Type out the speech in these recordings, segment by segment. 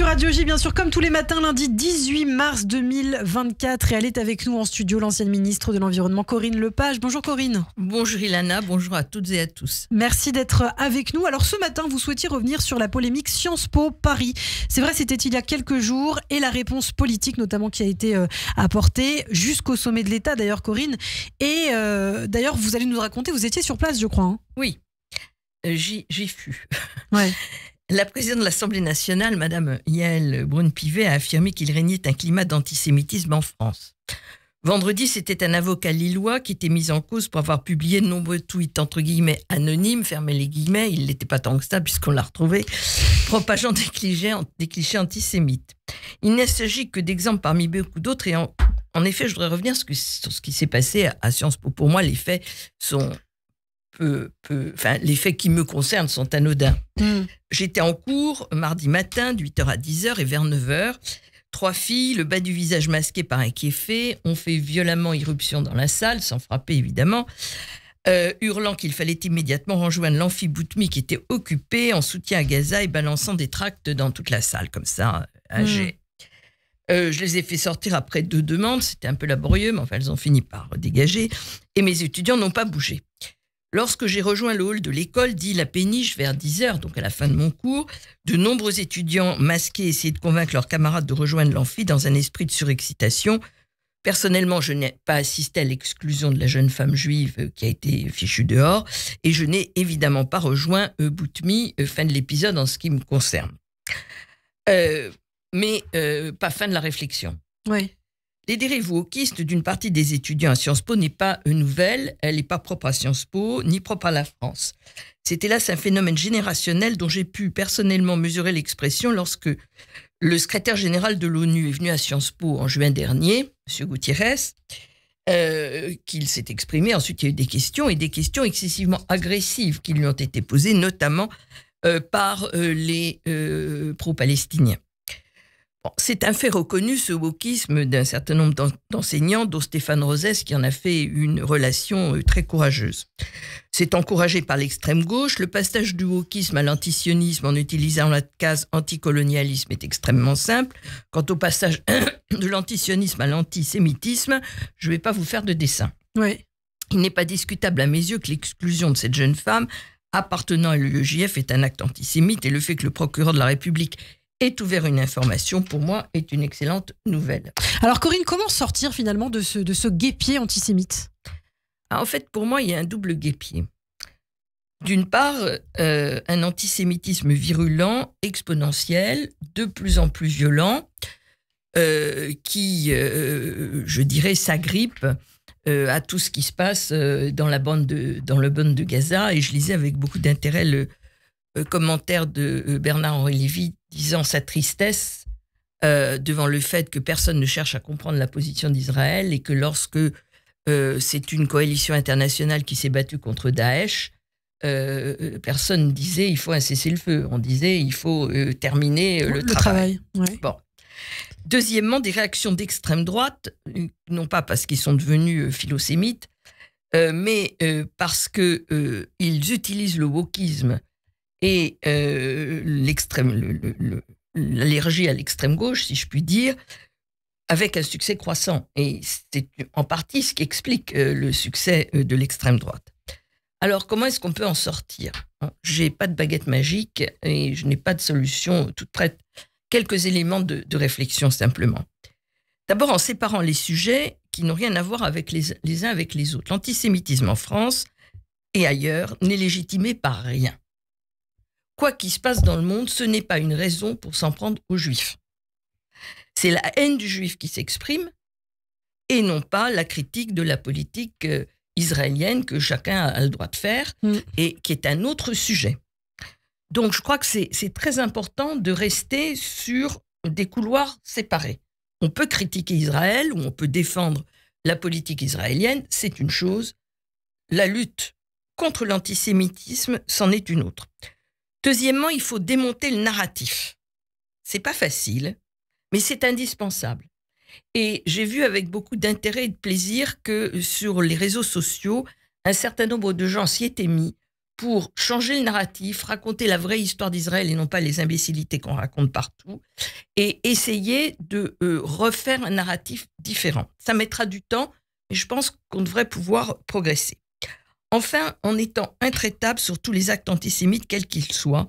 sur Radio J, bien sûr, comme tous les matins, lundi 18 mars 2024. Et elle est avec nous en studio, l'ancienne ministre de l'Environnement, Corinne Lepage. Bonjour Corinne. Bonjour Ilana, bonjour à toutes et à tous. Merci d'être avec nous. Alors ce matin, vous souhaitiez revenir sur la polémique Sciences Po Paris. C'est vrai, c'était il y a quelques jours, et la réponse politique notamment qui a été euh, apportée jusqu'au sommet de l'État, d'ailleurs Corinne. Et euh, d'ailleurs, vous allez nous raconter, vous étiez sur place, je crois. Hein. Oui, euh, j'y fus. Ouais. La présidente de l'Assemblée nationale, Madame Yael brune pivet a affirmé qu'il régnait un climat d'antisémitisme en France. Vendredi, c'était un avocat lillois qui était mis en cause pour avoir publié de nombreux tweets entre guillemets anonymes, fermez les guillemets, il n'était pas tant que ça puisqu'on l'a retrouvé, propageant des clichés, antisémites. Il ne s'agit que d'exemples parmi beaucoup d'autres et en, effet, je voudrais revenir sur ce qui s'est passé à Sciences Po. Pour moi, les faits sont enfin, les faits qui me concernent sont anodins. Hmm. J'étais en cours mardi matin, de 8h à 10h et vers 9h. Trois filles, le bas du visage masqué par un kéfé, ont fait violemment irruption dans la salle, sans frapper évidemment, euh, hurlant qu'il fallait immédiatement rejoindre l'amphiboutmi qui était occupé en soutien à Gaza et balançant des tracts dans toute la salle, comme ça, hmm. un euh, je les ai fait sortir après deux demandes, c'était un peu laborieux, mais enfin, elles ont fini par dégager, et mes étudiants n'ont pas bougé. Lorsque j'ai rejoint le hall de l'école, dit la péniche, vers 10 h donc à la fin de mon cours, de nombreux étudiants masqués essayaient de convaincre leurs camarades de rejoindre l'amphi dans un esprit de surexcitation. Personnellement, je n'ai pas assisté à l'exclusion de la jeune femme juive euh, qui a été fichue dehors, et je n'ai évidemment pas rejoint euh, Boutmi, euh, fin de l'épisode en ce qui me concerne. mais pas fin de la réflexion. Oui. Les dérives wokistes d'une partie des étudiants à Sciences Po n'est pas une nouvelle, elle n'est pas propre à Sciences Po, ni propre à la France. C'est hélas un phénomène générationnel dont j'ai pu personnellement mesurer l'expression lorsque le secrétaire général de l'ONU est venu à Sciences Po en juin dernier, M. Gutiérrez, euh, qu'il s'est exprimé. Ensuite, il y a eu des questions, et des questions excessivement agressives qui lui ont été posées, notamment euh, par euh, les pro-palestiniens. C'est un fait reconnu, ce wokisme, d'un certain nombre d'enseignants, dont Stéphane Rosès, qui en a fait une relation euh, très courageuse. C'est encouragé par l'extrême gauche. Le passage du wokisme à l'antisionisme en utilisant la case anticolonialisme est extrêmement simple. Quant au passage de l'antisionisme à l'antisémitisme, je ne vais pas vous faire de dessin. Il n'est pas discutable à mes yeux que l'exclusion de cette jeune femme appartenant à l'UEJF est un acte antisémite et le fait que le procureur de la République est ouvert une information, pour moi, est une excellente nouvelle. Alors Corinne, comment sortir finalement de ce, de ce guépier antisémite ah, En fait, pour moi, il y a un double guépier. D'une part, euh, un antisémitisme virulent, exponentiel, de plus en plus violent, euh, qui, euh, je dirais, s'agrippe à tout ce qui se passe dans la bande de, dans le bande de Gaza. Et je lisais avec beaucoup d'intérêt le, euh, commentaire de euh, Bernard-Henri Lévy disant sa tristesse euh, devant le fait que personne ne cherche à comprendre la position d'Israël et que lorsque c'est une coalition internationale qui s'est battue contre Daesh, personne ne disait il faut un cessez-le-feu, on disait il faut terminer le, travail. Deuxièmement, des réactions d'extrême droite, non pas parce qu'ils sont devenus philosémites, mais parce qu'ils utilisent le wokisme et euh, l'allergie à l'extrême gauche, si je puis dire, avec un succès croissant. Et c'est en partie ce qui explique euh, le succès euh, de l'extrême droite. Alors, comment est-ce qu'on peut en sortir J'ai pas de baguette magique et je n'ai pas de solution toute prête. Quelques éléments de, réflexion simplement. D'abord, en séparant les sujets qui n'ont rien à voir avec les uns avec les autres. L'antisémitisme en France et ailleurs n'est légitimé par rien. Quoi qu'il se passe dans le monde, ce n'est pas une raison pour s'en prendre aux juifs. C'est la haine du juif qui s'exprime et non pas la critique de la politique euh, israélienne que chacun a le droit de faire mm. et qui est un autre sujet. Donc je crois que c'est très important de rester sur des couloirs séparés. On peut critiquer Israël ou on peut défendre la politique israélienne, c'est une chose. La lutte contre l'antisémitisme, c'en est une autre. Deuxièmement, il faut démonter le narratif. C'est pas facile, mais c'est indispensable. Et j'ai vu avec beaucoup d'intérêt et de plaisir que sur les réseaux sociaux, un certain nombre de gens s'y étaient mis pour changer le narratif, raconter la vraie histoire d'Israël et non pas les imbécilités qu'on raconte partout, et essayer de euh, refaire un narratif différent. Ça mettra du temps, mais je pense qu'on devrait pouvoir progresser. Enfin, en étant intraitable sur tous les actes antisémites, quels qu'ils soient,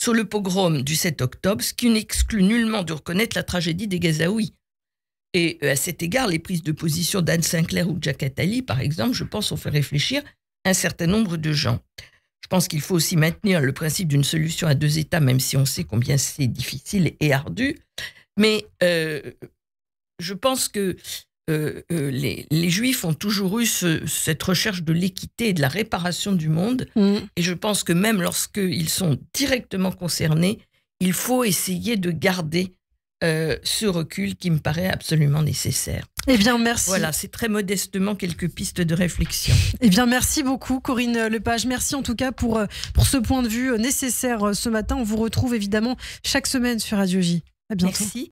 sur le pogrom du 7 octobre, ce qui n'exclut nullement de reconnaître la tragédie des Gazaouis. Et euh, à cet égard, les prises de position d'Anne Sinclair ou de Jack Attali, par exemple, je pense, ont fait réfléchir un certain nombre de gens. Je pense qu'il faut aussi maintenir le principe d'une solution à deux États, même si on sait combien c'est difficile et ardu. Mais euh, je pense que euh, euh, les, Juifs ont toujours eu cette recherche de l'équité et de la réparation du monde. Mm. Et je pense que même lorsqu'ils sont directement concernés, il faut essayer de garder euh, ce recul qui me paraît absolument nécessaire. Eh bien, merci. Voilà, c'est très modestement quelques pistes de réflexion. Eh bien, merci beaucoup, Corinne Lepage. Merci en tout cas pour, pour ce point de vue nécessaire ce matin. On vous retrouve évidemment chaque semaine sur Radio J. À bientôt. Merci.